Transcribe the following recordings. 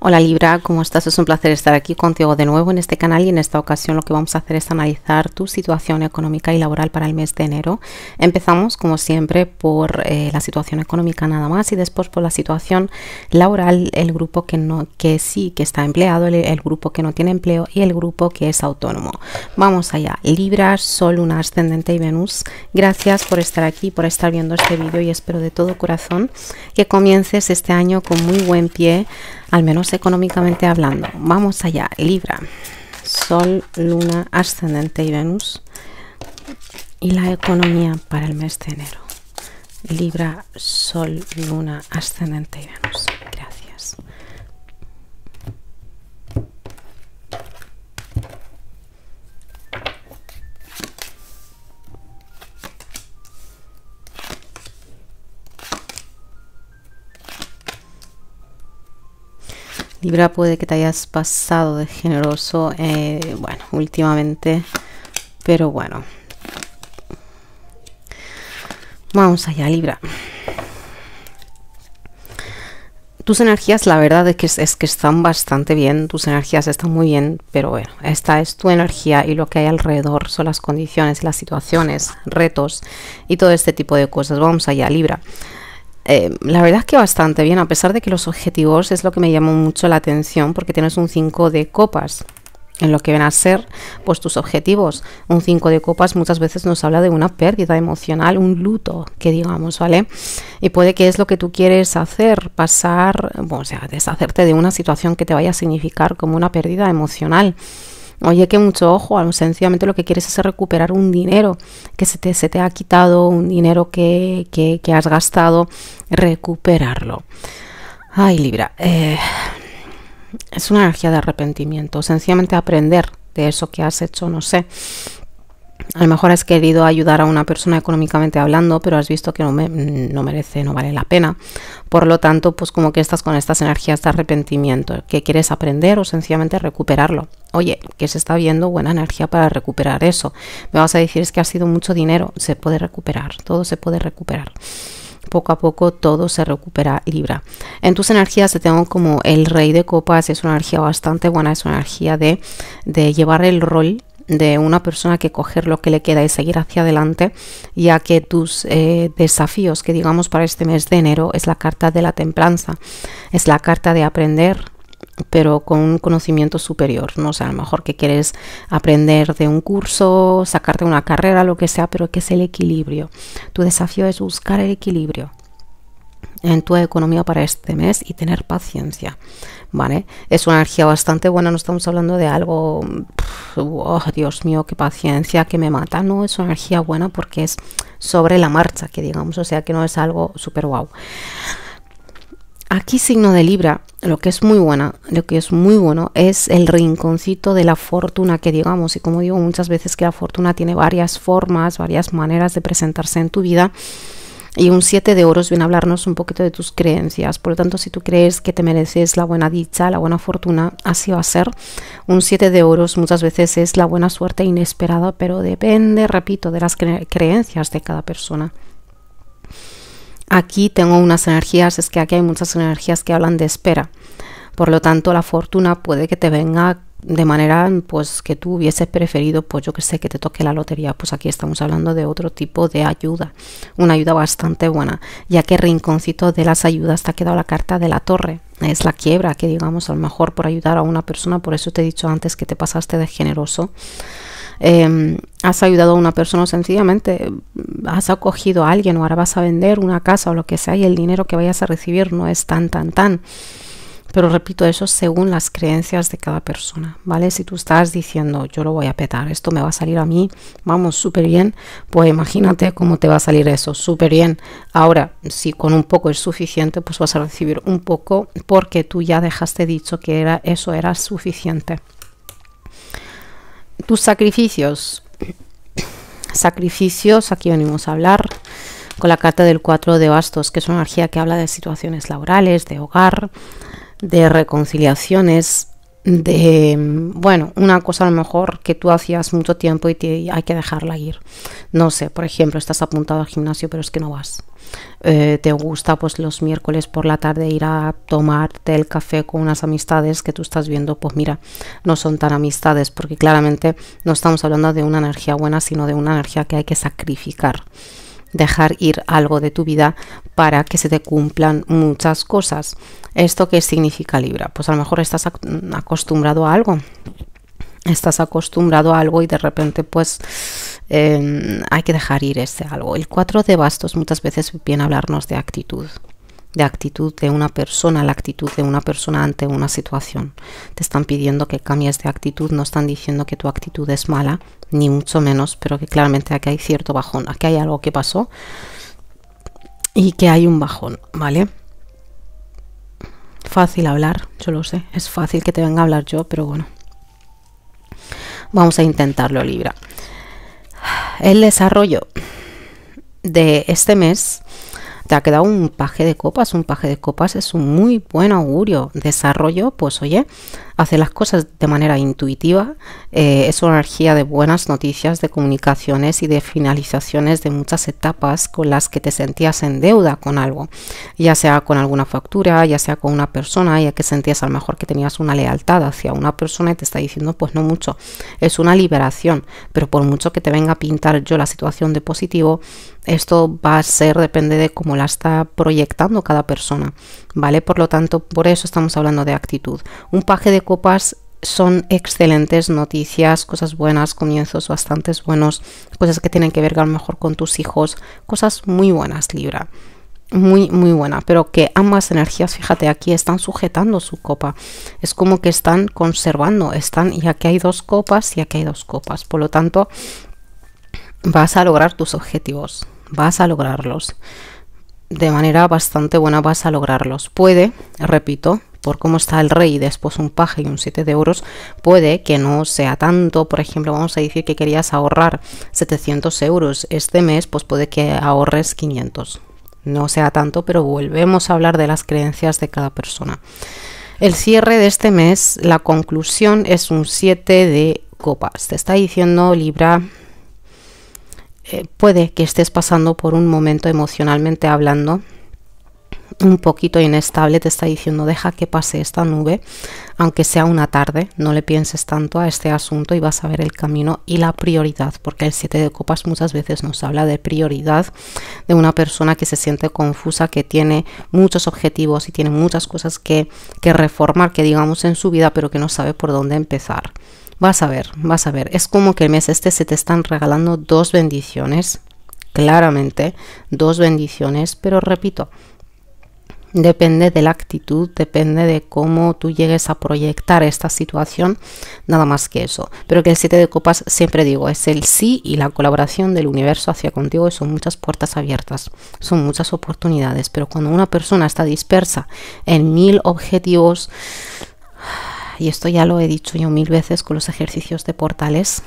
Hola Libra, ¿cómo estás? Es un placer estar aquí contigo de nuevo en este canal y en esta ocasión lo que vamos a hacer es analizar tu situación económica y laboral para el mes de enero. Empezamos como siempre por eh, la situación económica nada más y después por la situación laboral, el grupo que, no, que sí que está empleado, el, el grupo que no tiene empleo y el grupo que es autónomo. Vamos allá, Libra, Sol, Luna, Ascendente y Venus. Gracias por estar aquí, por estar viendo este vídeo y espero de todo corazón que comiences este año con muy buen pie al menos económicamente hablando. Vamos allá, Libra, Sol, Luna, Ascendente y Venus. Y la economía para el mes de enero. Libra, Sol, Luna, Ascendente y Venus. Libra puede que te hayas pasado de generoso, eh, bueno, últimamente, pero bueno. Vamos allá, Libra. Tus energías, la verdad es que, es que están bastante bien, tus energías están muy bien, pero bueno, esta es tu energía y lo que hay alrededor son las condiciones, las situaciones, retos y todo este tipo de cosas. Vamos allá, Libra. Eh, la verdad es que bastante bien, a pesar de que los objetivos es lo que me llamó mucho la atención, porque tienes un 5 de copas en lo que ven a ser pues tus objetivos. Un 5 de copas muchas veces nos habla de una pérdida emocional, un luto, que digamos, ¿vale? Y puede que es lo que tú quieres hacer, pasar, bueno, o sea, deshacerte de una situación que te vaya a significar como una pérdida emocional. Oye, que mucho ojo, sencillamente lo que quieres es recuperar un dinero que se te, se te ha quitado, un dinero que, que, has gastado, recuperarlo. Ay, Libra, eh, es una energía de arrepentimiento, sencillamente aprender de eso que has hecho, no sé. A lo mejor has querido ayudar a una persona económicamente hablando, pero has visto que no, no merece, no vale la pena. Por lo tanto, pues como que estás con estas energías de arrepentimiento, que quieres aprender o sencillamente recuperarlo. Oye, que se está viendo buena energía para recuperar eso. Me vas a decir es que ha sido mucho dinero, se puede recuperar, todo se puede recuperar poco a poco todo se recupera y Libra. En tus energías te tengo como el rey de copas, es una energía bastante buena, es una energía de, de llevar el rol de una persona que coger lo que le queda y seguir hacia adelante, ya que tus eh, desafíos que digamos para este mes de enero es la carta de la templanza, es la carta de aprender, pero con un conocimiento superior, ¿no? sé, a lo mejor que quieres aprender de un curso, sacarte una carrera, lo que sea, pero que es el equilibrio. Tu desafío es buscar el equilibrio en tu economía para este mes y tener paciencia, ¿vale? Es una energía bastante buena, no estamos hablando de algo, oh, Dios mío, qué paciencia, que me mata, no, es una energía buena porque es sobre la marcha, que digamos, o sea que no es algo súper guau. Aquí signo de Libra, lo que es muy buena, lo que es muy bueno es el rinconcito de la fortuna que digamos y como digo muchas veces que la fortuna tiene varias formas, varias maneras de presentarse en tu vida y un 7 de oros viene a hablarnos un poquito de tus creencias. Por lo tanto, si tú crees que te mereces la buena dicha, la buena fortuna, así va a ser. Un 7 de oros muchas veces es la buena suerte inesperada, pero depende, repito, de las creencias de cada persona. Aquí tengo unas energías, es que aquí hay muchas energías que hablan de espera. Por lo tanto, la fortuna puede que te venga de manera pues que tú hubieses preferido pues yo que sé que te toque la lotería pues aquí estamos hablando de otro tipo de ayuda una ayuda bastante buena ya que rinconcito de las ayudas te ha quedado la carta de la torre es la quiebra que digamos a lo mejor por ayudar a una persona por eso te he dicho antes que te pasaste de generoso em, has ayudado a una persona sencillamente mm, has acogido a alguien o ahora vas a vender una casa o lo que sea y el dinero que vayas a recibir no es tan tan tan pero repito, eso según las creencias de cada persona, ¿vale? Si tú estás diciendo, yo lo voy a petar, esto me va a salir a mí, vamos, súper bien, pues imagínate cómo te va a salir eso, súper bien. Ahora, si con un poco es suficiente, pues vas a recibir un poco porque tú ya dejaste dicho que era, eso era suficiente. Tus sacrificios. Sacrificios, aquí venimos a hablar con la carta del 4 de bastos, que es una energía que habla de situaciones laborales, de hogar, de reconciliaciones, de, bueno, una cosa a lo mejor que tú hacías mucho tiempo y, hay que dejarla ir. No sé, por ejemplo, estás apuntado al gimnasio pero es que no vas. Eh, te gusta pues los miércoles por la tarde ir a tomarte el café con unas amistades que tú estás viendo, pues mira, no son tan amistades porque claramente no estamos hablando de una energía buena, sino de una energía que hay que sacrificar dejar ir algo de tu vida para que se te cumplan muchas cosas. ¿Esto qué significa Libra? Pues a lo mejor estás mm, acostumbrado a algo. Estás acostumbrado a algo y de repente pues em, hay que dejar ir ese algo. El 4 de bastos muchas veces viene a hablarnos de actitud de actitud de una persona, la actitud de una persona ante una situación. Te están pidiendo que cambies de actitud, no están diciendo que tu actitud es mala, ni mucho menos, pero que claramente aquí hay cierto bajón, aquí hay algo que pasó y que hay un bajón, ¿vale? Fácil hablar, yo lo sé, es fácil que te venga a hablar yo, pero bueno. Vamos a intentarlo, Libra. El desarrollo de este mes te ha quedado un paje de copas. Un paje de copas es un muy buen augurio. Desarrollo, pues oye, hace las cosas de manera intuitiva. Eh, es una energía de buenas noticias, de comunicaciones y de finalizaciones de muchas etapas con las que te sentías en deuda con algo. Ya sea con alguna factura, ya sea con una persona, ya que sentías a lo mejor que tenías una lealtad hacia una persona y te está diciendo pues no mucho. Es una liberación, pero por mucho que te venga a pintar yo la situación de positivo, esto va a ser, depende de cómo la está proyectando cada persona, ¿vale? Por lo tanto, por eso estamos hablando de actitud. Un paje de copas son excelentes noticias, cosas buenas, comienzos bastante buenos, cosas que tienen que ver a lo mejor con tus hijos, cosas muy buenas, Libra. Muy, muy buena, pero que ambas energías, fíjate, aquí están sujetando su copa. Es como que están conservando, están, y aquí hay dos copas y aquí hay dos copas. Por lo tanto, vas a lograr tus objetivos vas a lograrlos. De manera bastante buena vas a lograrlos. Puede, repito, por cómo está el rey después un paje y un 7 de euros, puede que no sea tanto. Por ejemplo, vamos a decir que querías ahorrar 700 euros este mes, pues puede que ahorres 500. No sea tanto, pero volvemos a hablar de las creencias de cada persona. El cierre de este mes, la conclusión es un 7 de copas. Te está diciendo Libra eh, puede que estés pasando por un momento emocionalmente hablando un poquito inestable, te está diciendo deja que pase esta nube, aunque sea una tarde, no le pienses tanto a este asunto y vas a ver el camino y la prioridad, porque el 7 de copas muchas veces nos habla de prioridad de una persona que se siente confusa, que tiene muchos objetivos y tiene muchas cosas que reformar, que digamos en su vida, pero que no sabe por dónde empezar. Vas a ver, vas a ver. Es como que el mes este se te están regalando dos bendiciones, claramente, dos bendiciones, pero repito, depende de la actitud, depende de cómo tú llegues a proyectar esta situación, nada más que eso. Pero que el siete de copas, siempre digo, es el sí y la colaboración del universo hacia contigo son muchas puertas abiertas, son muchas oportunidades, pero cuando una persona está dispersa en mil objetivos y esto ya lo he dicho yo mil veces con los ejercicios de portales,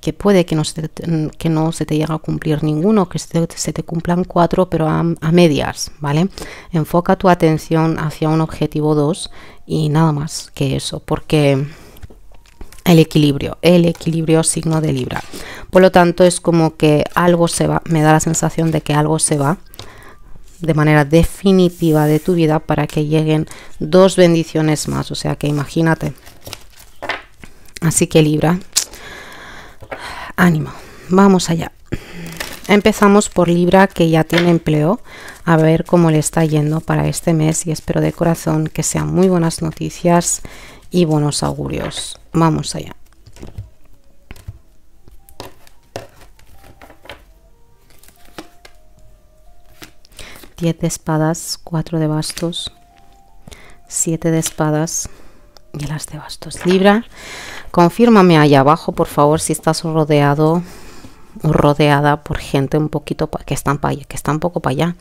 que puede que no se te, que no se te llegue a cumplir ninguno, que se te, cumplan cuatro, pero a, a, medias, ¿vale? Enfoca tu atención hacia un objetivo 2 y nada más que eso, porque el equilibrio, el equilibrio signo de Libra. Por lo tanto, es como que algo se va, me da la sensación de que algo se va de manera definitiva de tu vida para que lleguen dos bendiciones más. O sea que imagínate. Así que Libra, ánimo, vamos allá. Empezamos por Libra que ya tiene empleo, a ver cómo le está yendo para este mes y espero de corazón que sean muy buenas noticias y buenos augurios. Vamos allá. siete de espadas, cuatro de bastos, siete de espadas y las de bastos. Libra, confírmame ahí abajo, por favor, si estás rodeado rodeada por gente un poquito que están para que poco para allá.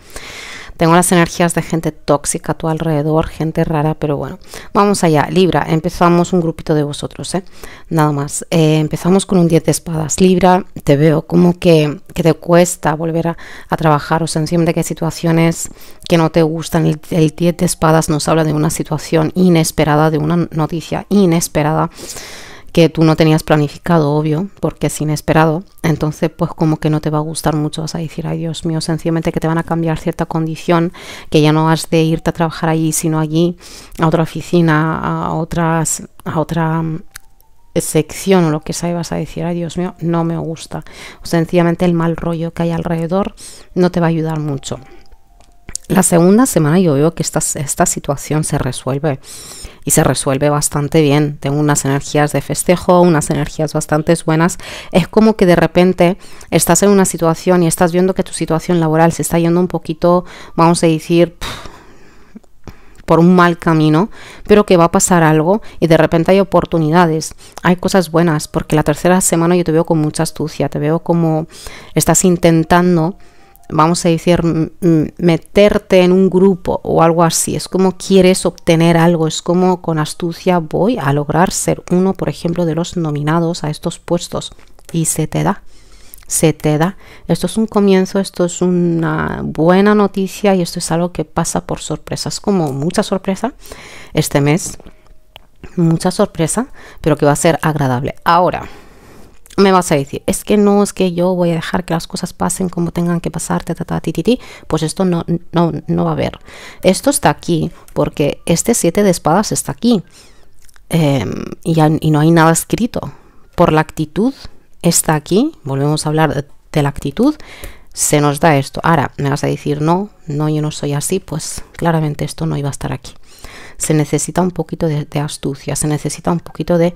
Tengo las energías de gente tóxica a tu alrededor, gente rara, pero bueno, vamos allá. Libra, empezamos un grupito de vosotros, ¿eh? Nada más. Eh, empezamos con un 10 de espadas. Libra, te veo como que, que te cuesta volver a, trabajar, o sea, siempre que situaciones que no te gustan, el, el 10 de espadas nos habla de una situación inesperada, de una noticia inesperada que tú no tenías planificado, obvio, porque es inesperado, entonces pues como que no te va a gustar mucho, vas a decir, ay Dios mío, sencillamente que te van a cambiar cierta condición, que ya no has de irte a trabajar allí, sino allí, a otra oficina, a otras, a otra mm, sección o lo que sea, y vas a decir, ay Dios mío, no me gusta. O sencillamente el mal rollo que hay alrededor no te va a ayudar mucho. La segunda semana yo veo que esta, esta situación se resuelve y se resuelve bastante bien. Tengo unas energías de festejo, unas energías bastante buenas. Es como que de repente estás en una situación y estás viendo que tu situación laboral se está yendo un poquito, vamos a decir, por un mal camino, pero que va a pasar algo y de repente hay oportunidades, hay cosas buenas, porque la tercera semana yo te veo con mucha astucia, te veo como estás intentando vamos a decir, meterte en un grupo o algo así. Es como quieres obtener algo, es como con astucia voy a lograr ser uno, por ejemplo, de los nominados a estos puestos. Y se te da, se te da. Esto es un comienzo, esto es una buena noticia y esto es algo que pasa por sorpresa. Es como mucha sorpresa este mes, mucha sorpresa, pero que va a ser agradable. Ahora, me vas a decir, es que no, es que yo voy a dejar que las cosas pasen como tengan que pasar, pues esto no, no, no va a haber. Esto está aquí, porque este siete de espadas está aquí. Em, y, no hay nada escrito. Por la actitud está aquí, volvemos a hablar de, la actitud, se nos da esto. Ahora, me vas a decir, no, no, yo no soy así, pues claramente esto no iba a estar aquí. Se necesita un poquito de, de astucia, se necesita un poquito de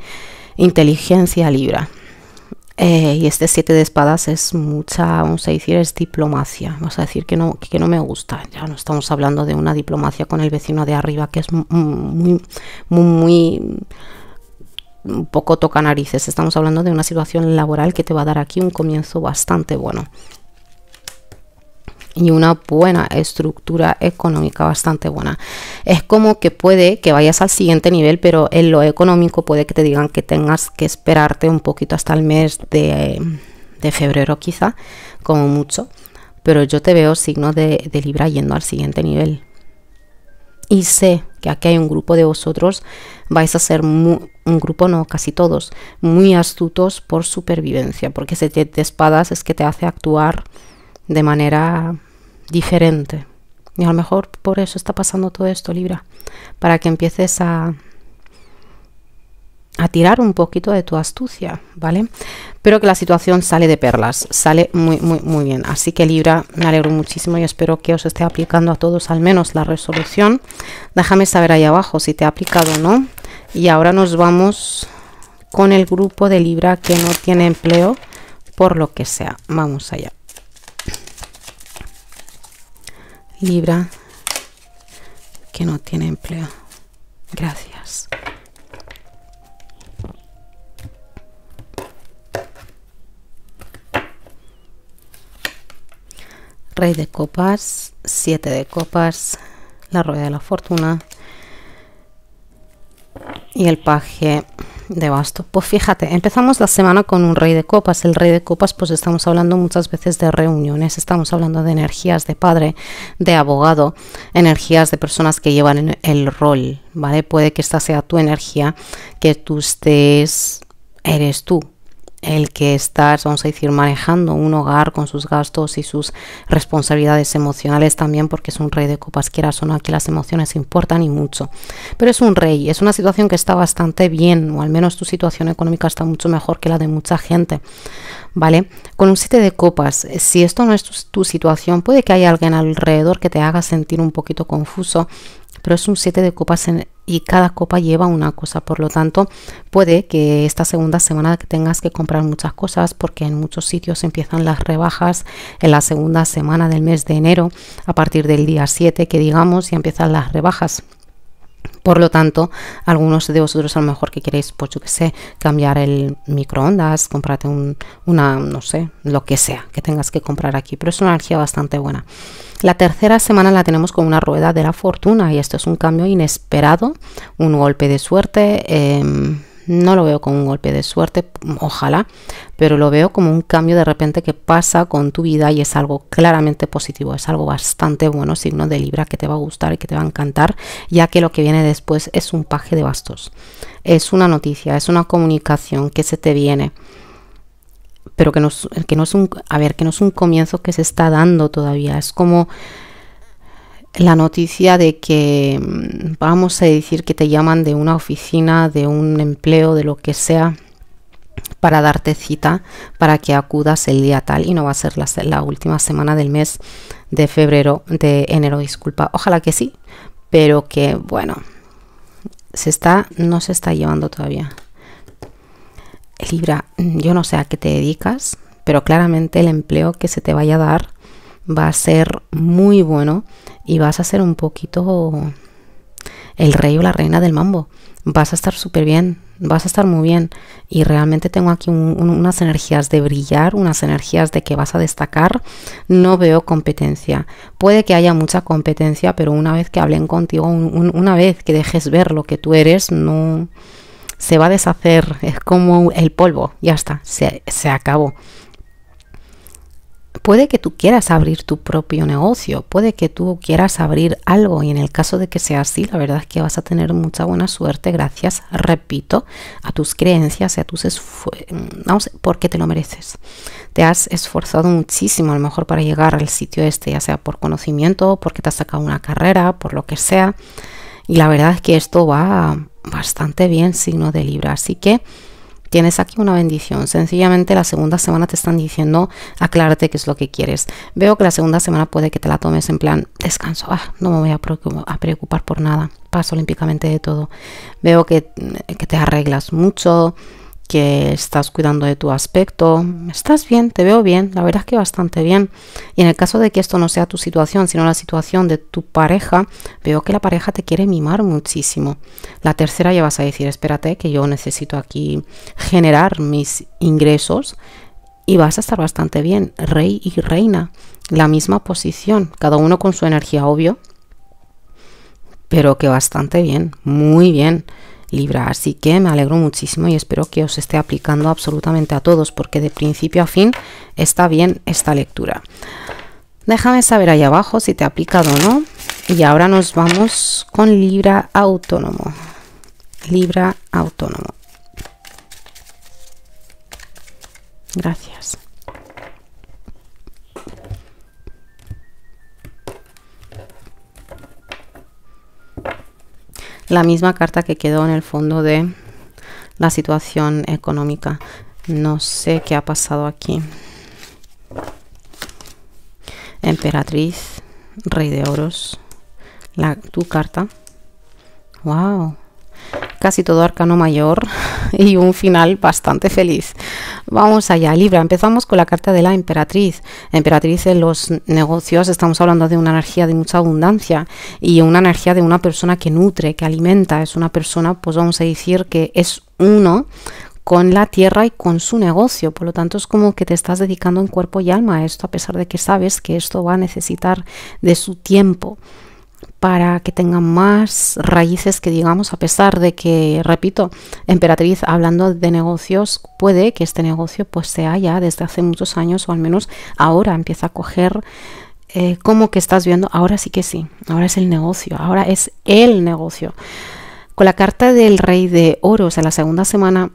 inteligencia libra. Eh, y este siete de espadas es mucha, vamos a decir, es diplomacia. Vamos a decir que no, que no me gusta. Ya no estamos hablando de una diplomacia con el vecino de arriba, que es muy, muy, muy un poco toca narices. Estamos hablando de una situación laboral que te va a dar aquí un comienzo bastante bueno y una buena estructura económica bastante buena. Es como que puede que vayas al siguiente nivel, pero en lo económico puede que te digan que tengas que esperarte un poquito hasta el mes de, febrero quizá, como mucho. Pero yo te veo signo de, Libra yendo al siguiente nivel. Y sé que aquí hay un grupo de vosotros, vais a ser un grupo, no, casi todos, muy astutos por supervivencia, porque ese de espadas es que te hace actuar de manera diferente. Y a lo mejor por eso está pasando todo esto, Libra, para que empieces a, a tirar un poquito de tu astucia, ¿vale? Pero que la situación sale de perlas, sale muy, muy, muy bien. Así que Libra, me alegro muchísimo y espero que os esté aplicando a todos al menos la resolución. Déjame saber ahí abajo si te ha aplicado o no. Y ahora nos vamos con el grupo de Libra que no tiene empleo, por lo que sea. Vamos allá. Libra que no tiene empleo. Gracias. Rey de copas, siete de copas, la rueda de la fortuna y el paje de basto. Pues fíjate, empezamos la semana con un rey de copas. El rey de copas, pues estamos hablando muchas veces de reuniones, estamos hablando de energías de padre, de abogado, energías de personas que llevan el rol, ¿vale? Puede que esta sea tu energía, que tú estés, eres tú, el que estás vamos a decir, manejando un hogar con sus gastos y sus responsabilidades emocionales también, porque es un rey de copas, quieras o no, aquí las emociones importan y mucho. Pero es un rey, es una situación que está bastante bien, o al menos tu situación económica está mucho mejor que la de mucha gente, ¿vale? Con un 7 de copas, si esto no es tu, situación, puede que haya alguien alrededor que te haga sentir un poquito confuso, pero es un 7 de copas en, y cada copa lleva una cosa. Por lo tanto, puede que esta segunda semana tengas que comprar muchas cosas porque en muchos sitios empiezan las rebajas en la segunda semana del mes de enero, a partir del día 7 que digamos, y empiezan las rebajas. Por lo tanto, algunos de vosotros a lo mejor que queréis, pues yo que sé, cambiar el microondas, comprarte un, una, no sé, lo que sea que tengas que comprar aquí, pero es una energía bastante buena. La tercera semana la tenemos con una rueda de la fortuna y esto es un cambio inesperado, un golpe de suerte. Em, no lo veo como un golpe de suerte, ojalá, pero lo veo como un cambio de repente que pasa con tu vida y es algo claramente positivo, es algo bastante bueno, signo de Libra que te va a gustar y que te va a encantar, ya que lo que viene después es un paje de bastos. Es una noticia, es una comunicación que se te viene pero que no, es, que no es un, a ver, que no es un comienzo que se está dando todavía, es como la noticia de que mm, vamos a decir que te llaman de una oficina, de un empleo, de lo que sea, para darte cita para que acudas el día tal y no va a ser la, la última semana del mes de febrero, de enero, disculpa. Ojalá que sí, pero que bueno, se está, no se está llevando todavía. Libra, mm, yo no sé a qué te dedicas, pero claramente el empleo que se te vaya a dar va a ser muy bueno y vas a ser un poquito el rey o la reina del mambo. Vas a estar súper bien, vas a estar muy bien. Y realmente tengo aquí unas energías de brillar, unas energías de que vas a destacar. No veo competencia. Puede que haya mucha competencia, pero una vez que hablen contigo, una vez que dejes ver lo que tú eres, no, se va a deshacer, es como el polvo, ya está, se, acabó. Puede que tú quieras abrir tu propio negocio, puede que tú quieras abrir algo y en el caso de que sea así, la verdad es que vas a tener mucha buena suerte gracias, repito, a tus creencias y a tus esfuerzos, porque te lo mereces. Te has esforzado muchísimo a lo mejor para llegar al sitio este, ya sea por conocimiento, porque te has sacado una carrera, por lo que sea. Y la verdad es que esto va bastante bien signo de Libra. Así que tienes aquí una bendición. Sencillamente la segunda semana te están diciendo aclárate qué es lo que quieres. Veo que la segunda semana puede que te la tomes en plan descanso, ah, no me voy a preocupar por nada, paso olímpicamente de todo. Veo que te arreglas mucho, que estás cuidando de tu aspecto, estás bien, te veo bien, la verdad es que bastante bien. Y en el caso de que esto no sea tu situación, sino la situación de tu pareja, veo que la pareja te quiere mimar muchísimo. La tercera ya vas a decir, espérate, que yo necesito aquí generar mis ingresos y vas a estar bastante bien, rey y reina, la misma posición, cada uno con su energía, obvio, pero que bastante bien, muy bien. Libra. Así que me alegro muchísimo y espero que os esté aplicando absolutamente a todos porque de principio a fin está bien esta lectura. Déjame saber ahí abajo si te ha aplicado o no. Y ahora nos vamos con Libra Autónomo. Libra Autónomo. Gracias. la misma carta que quedó en el fondo de la situación económica. No sé qué ha pasado aquí. Emperatriz, Rey de Oros, la, tu carta. ¡Wow! casi todo arcano mayor y un final bastante feliz. Vamos allá, Libra. Empezamos con la carta de la emperatriz. Emperatriz en los negocios estamos hablando de una energía de mucha abundancia y una energía de una persona que nutre, que alimenta. Es una persona, pues vamos a decir que es uno con la tierra y con su negocio. Por lo tanto, es como que te estás dedicando en cuerpo y alma a esto, a pesar de que sabes que esto va a necesitar de su tiempo para que tengan más raíces que digamos, a pesar de que, repito, Emperatriz hablando de negocios, puede que este negocio pues se haya desde hace muchos años o al menos ahora empieza a coger eh, como que estás viendo, ahora sí que sí, ahora es el negocio, ahora es el negocio. Con la carta del rey de oros en la segunda semana,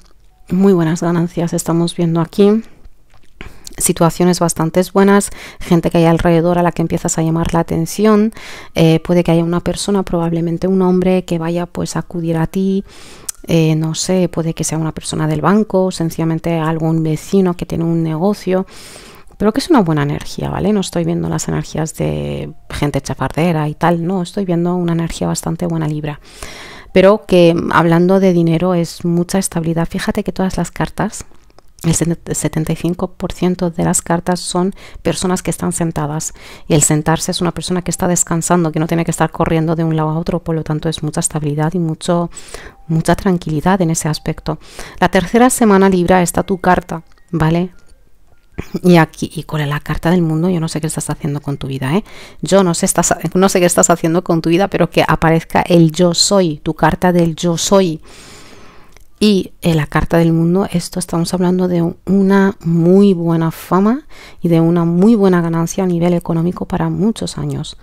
muy buenas ganancias estamos viendo aquí situaciones bastante buenas, gente que hay alrededor a la que empiezas a llamar la atención, eh, puede que haya una persona, probablemente un hombre, que vaya pues a acudir a ti, eh, no sé, puede que sea una persona del banco, sencillamente algún vecino que tiene un negocio, pero que es una buena energía, ¿vale? No estoy viendo las energías de gente chafardera y tal, no, estoy viendo una energía bastante buena libra. Pero que mm, hablando de dinero es mucha estabilidad. Fíjate que todas las cartas el 75% de las cartas son personas que están sentadas y el sentarse es una persona que está descansando, que no tiene que estar corriendo de un lado a otro, por lo tanto es mucha estabilidad y mucho, mucha tranquilidad en ese aspecto. La tercera semana libra está tu carta, ¿vale? Y aquí, y con la carta del mundo, yo no sé qué estás haciendo con tu vida, ¿eh? Yo no sé, estás, no sé qué estás haciendo con tu vida, pero que aparezca el yo soy, tu carta del yo soy y en la carta del mundo, esto estamos hablando de una muy buena fama y de una muy buena ganancia a nivel económico para muchos años.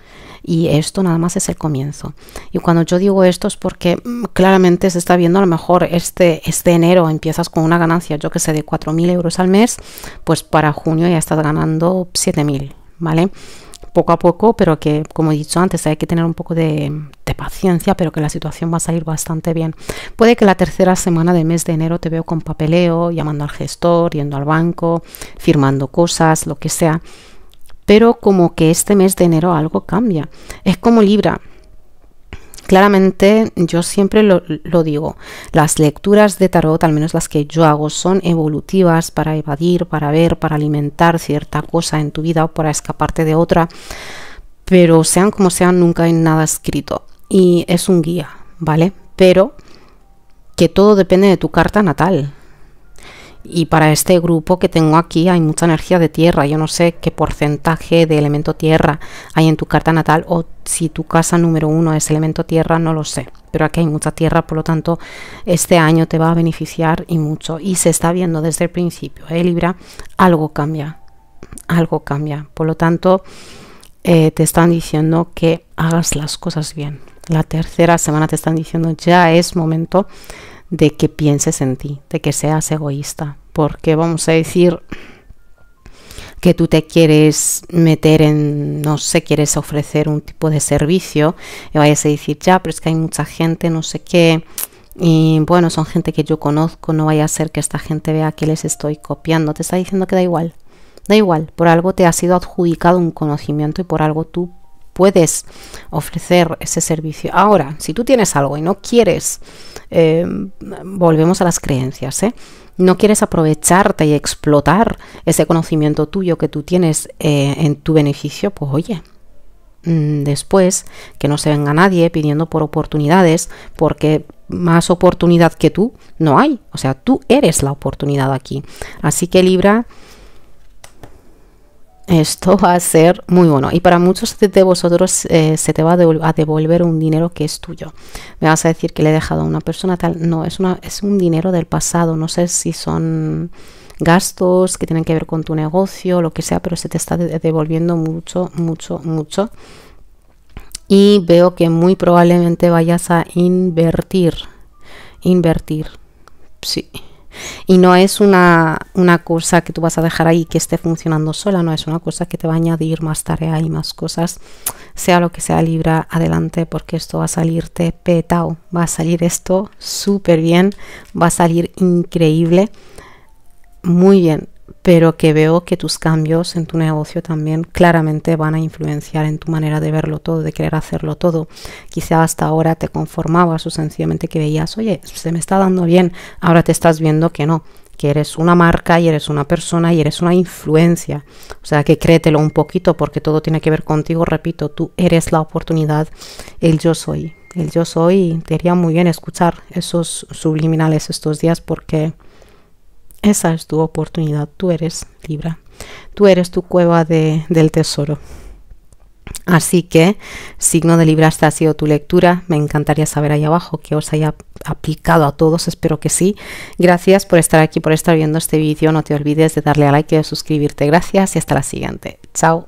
Y esto nada más es el comienzo. Y cuando yo digo esto es porque mm, claramente se está viendo, a lo mejor este, este enero empiezas con una ganancia, yo que sé, de 4.000 euros al mes, pues para junio ya estás ganando 7.000, ¿vale? poco a poco, pero que, como he dicho antes, hay que tener un poco de, paciencia, pero que la situación va a salir bastante bien. Puede que la tercera semana del mes de enero te veo con papeleo, llamando al gestor, yendo al banco, firmando cosas, lo que sea. Pero como que este mes de enero algo cambia. Es como Libra. Claramente, yo siempre lo, lo, digo, las lecturas de tarot, al menos las que yo hago, son evolutivas para evadir, para ver, para alimentar cierta cosa en tu vida o para escaparte de otra, pero sean como sean, nunca hay nada escrito y es un guía, ¿vale? Pero que todo depende de tu carta natal. Y para este grupo que tengo aquí hay mucha energía de tierra. Yo no sé qué porcentaje de elemento tierra hay en tu carta natal o si tu casa número uno es elemento tierra, no lo sé. Pero aquí hay mucha tierra, por lo tanto, este año te va a beneficiar y mucho. Y se está viendo desde el principio, ¿eh, Libra? Algo cambia, algo cambia. Por lo tanto, eh, te están diciendo que hagas las cosas bien. La tercera semana te están diciendo ya es momento de que pienses en ti, de que seas egoísta, porque vamos a decir que tú te quieres meter en, no sé, quieres ofrecer un tipo de servicio y vayas a decir, ya, pero es que hay mucha gente, no sé qué, y bueno, son gente que yo conozco, no vaya a ser que esta gente vea que les estoy copiando, te está diciendo que da igual, da igual, por algo te ha sido adjudicado un conocimiento y por algo tú puedes ofrecer ese servicio. Ahora, si tú tienes algo y no quieres Em, volvemos a las creencias, ¿eh? No quieres aprovecharte y explotar ese conocimiento tuyo que tú tienes eh, en tu beneficio, pues oye, mm, después que no se venga nadie pidiendo por oportunidades, porque más oportunidad que tú no hay. O sea, tú eres la oportunidad aquí. Así que Libra, esto va a ser muy bueno y para muchos de vosotros eh, se te va a, devolver un dinero que es tuyo. Me vas a decir que le he dejado a una persona tal. No, es, una, es un dinero del pasado. No sé si son gastos que tienen que ver con tu negocio, lo que sea, pero se te está devolviendo mucho, mucho, mucho. Y veo que muy probablemente vayas a invertir. Invertir. Sí. Y no es una, cosa que tú vas a dejar ahí que esté funcionando sola, no es una cosa que te va a añadir más tarea y más cosas. Sea lo que sea, Libra, adelante porque esto va a salirte petao. Va a salir esto súper bien, va a salir increíble. Muy bien, pero que veo que tus cambios en tu negocio también claramente van a influenciar en tu manera de verlo todo, de querer hacerlo todo. Quizá hasta ahora te conformabas o sencillamente que veías, oye, se me está dando bien, ahora te estás viendo que no, que eres una marca y eres una persona y eres una influencia. O sea, que créetelo un poquito porque todo tiene que ver contigo, repito, tú eres la oportunidad, el yo soy. El yo soy, te haría muy bien escuchar esos subliminales estos días porque esa es tu oportunidad. Tú eres Libra. Tú eres tu cueva del tesoro. Así que, signo de Libra, esta ha sido tu lectura. Me encantaría saber ahí abajo que os haya aplicado a todos. Espero que sí. Gracias por estar aquí, por estar viendo este vídeo. No te olvides de darle a like y de suscribirte. Gracias y hasta la siguiente. Chao.